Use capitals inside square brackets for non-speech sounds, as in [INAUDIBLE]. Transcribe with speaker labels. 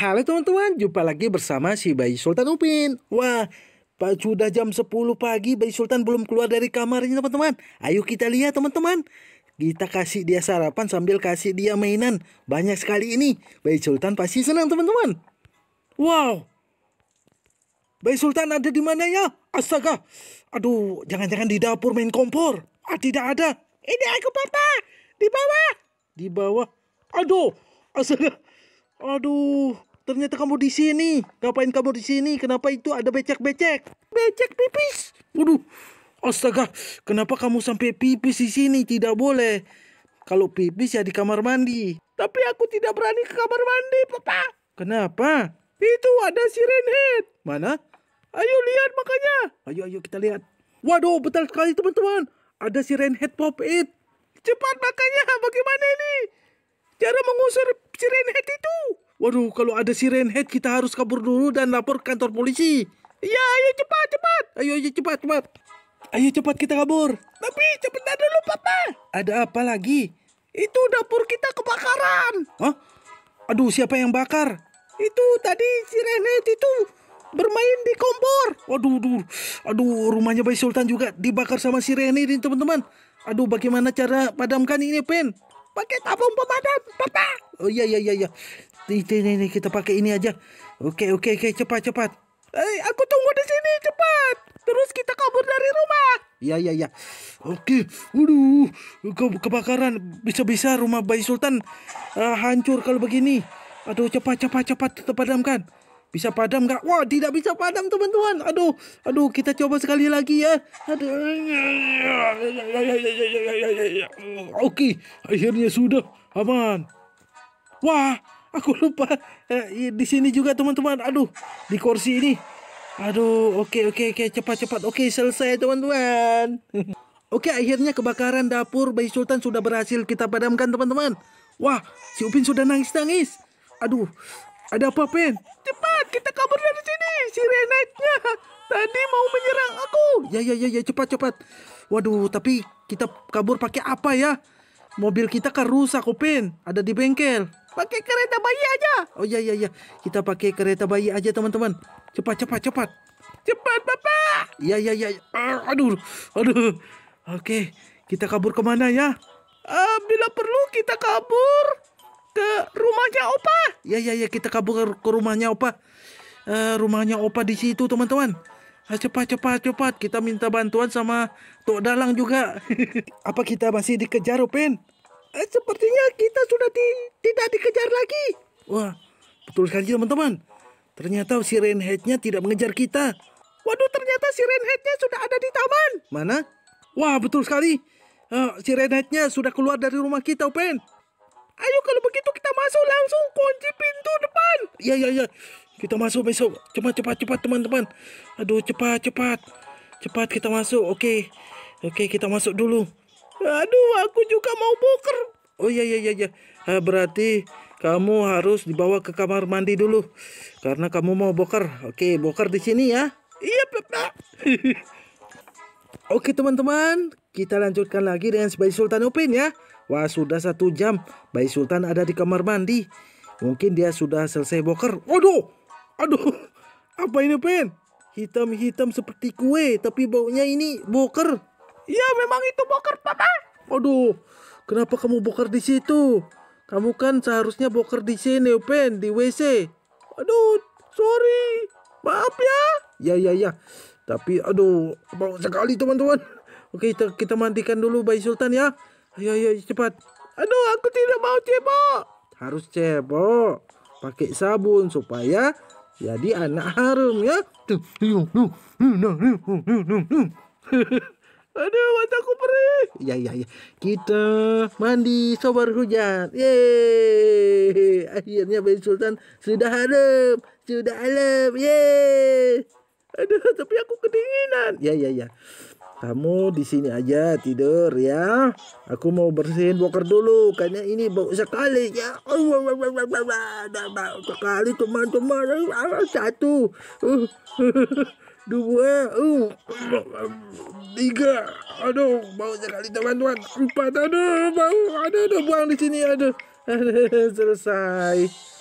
Speaker 1: Halo teman-teman, jumpa lagi bersama si Bayi Sultan Upin. Wah, Pak sudah jam 10 pagi Bayi Sultan belum keluar dari kamarnya teman-teman. Ayo kita lihat teman-teman. Kita kasih dia sarapan sambil kasih dia mainan. Banyak sekali ini. Bayi Sultan pasti senang teman-teman. Wow. Bayi Sultan ada di mana ya? Astaga. Aduh, jangan-jangan di dapur main kompor. Ah, tidak ada. Ini aku papa. Di bawah. Di bawah. Aduh. Astaga. Aduh, Ternyata kamu di sini. Ngapain kamu di sini? Kenapa itu ada becek-becek? Becek pipis. Waduh. Astaga, kenapa kamu sampai pipis di sini? Tidak boleh. Kalau pipis ya di kamar mandi. Tapi aku tidak berani ke kamar mandi, Papa. Kenapa? Itu ada siren head. Mana? Ayo lihat makanya. Ayo, ayo kita lihat. Waduh, betul sekali teman-teman. Ada siren head pop it. Cepat makanya, bagaimana ini? Cara mengusir siren head itu. Waduh, kalau ada si RenHead kita harus kabur dulu dan lapor ke kantor polisi. Iya, ayo cepat, cepat. Ayo, ayo cepat, cepat. Ayo cepat kita kabur. Tapi cepetan dulu, Papa. Ada apa lagi? Itu dapur kita kebakaran. Hah? Aduh, siapa yang bakar? Itu tadi si RenHead itu bermain di kompor. Waduh, aduh, aduh, rumahnya Bayi Sultan juga dibakar sama si RenHead ini teman-teman. Aduh, bagaimana cara padamkan ini, Pen? pakai tabung pemadam, Papa. Oh iya iya iya iya. Ini, ini kita pakai ini aja. Oke oke oke cepat cepat. Eh, aku tunggu di sini cepat. Terus kita kabur dari rumah. Iya iya iya. Oke. Waduh, ke kebakaran bisa-bisa rumah Bayi Sultan uh, hancur kalau begini. Aduh, cepat cepat cepat kita padamkan. Bisa padam nggak? Wah, tidak bisa padam teman-teman. Aduh, aduh, kita coba sekali lagi ya. Aduh. [LAUGHS] Oke, akhirnya sudah aman. Wah, aku lupa eh, di sini juga teman-teman. Aduh, di kursi ini. Aduh, oke oke oke cepat-cepat. Oke, selesai teman-teman. [LAUGHS] oke, akhirnya kebakaran dapur Bayi Sultan sudah berhasil kita padamkan teman-teman. Wah, si Upin sudah nangis-nangis. Aduh, ada apa, Pen? Cepat kita kabur dari sini. Si nya. tadi mau menyerang aku. Ya ya ya ya cepat cepat. Waduh, tapi kita kabur pakai apa ya? Mobil kita kan rusak, Upin. Ada di bengkel. Pakai kereta bayi aja. Oh ya ya ya. Kita pakai kereta bayi aja, teman-teman. Cepat cepat cepat. Cepat, Bapak. Ya ya ya. Aduh. Aduh. Oke, kita kabur kemana ya? Uh, bila perlu kita kabur ke rumahnya opa. Ya ya ya kita kabur ke, rumahnya opa. Uh, rumahnya opa di situ teman-teman. Ah, cepat cepat cepat kita minta bantuan sama Tok Dalang juga. [LAUGHS] Apa kita masih dikejar Upin? Eh, sepertinya kita sudah di, tidak dikejar lagi. Wah betul sekali teman-teman. Ternyata si Rainheadnya tidak mengejar kita. Waduh ternyata si Rainheadnya sudah ada di taman. Mana? Wah betul sekali. Uh, si Rainheadnya sudah keluar dari rumah kita Upin. Ayo kalau begitu kita masuk langsung kunci pintu depan. Iya iya iya. Kita masuk besok. Cepat cepat cepat teman-teman. Aduh cepat cepat. Cepat kita masuk. Oke. Oke kita masuk dulu. Aduh aku juga mau boker. Oh iya iya iya. iya. Ah, berarti kamu harus dibawa ke kamar mandi dulu karena kamu mau boker. Oke boker di sini ya. Iya Pak. [LAUGHS] Oke teman-teman, kita lanjutkan lagi dengan si Bayi Sultan Upin ya. Wah sudah satu jam. Bayi Sultan ada di kamar mandi. Mungkin dia sudah selesai boker. Waduh. Aduh. [LAUGHS] Apa ini Upin? Hitam-hitam seperti kue. Tapi baunya ini boker. Iya memang itu boker papa. Waduh. Kenapa kamu boker di situ? Kamu kan seharusnya boker di sini Upin. Di WC. Aduh. Sorry. Maaf ya. Ya ya ya. Tapi aduh. Bau sekali teman-teman. Oke, kita, kita mandikan dulu bayi Sultan ya. Ayo, ayo, cepat. Aduh, aku tidak mau cebok. Harus cebok. Pakai sabun supaya jadi anak harum ya. Aduh, mataku perih. Ya, ya, ya. Kita mandi sobar hujan. Yeay. Akhirnya bayi Sultan sudah harum. Sudah harum. Yeay. Aduh, tapi aku kedinginan. Ya, ya, ya. Kamu di sini aja tidur ya. Aku mau bersihin boker dulu karena ini bau sekali ya. Oh, Bau sekali teman-teman. Satu, uh, [LAUGHS] dua, uh. tiga. Aduh, bau sekali teman-teman. Empat, aduh, bau. Aduh, aduh, buang di sini. Aduh, [LAUGHS] selesai.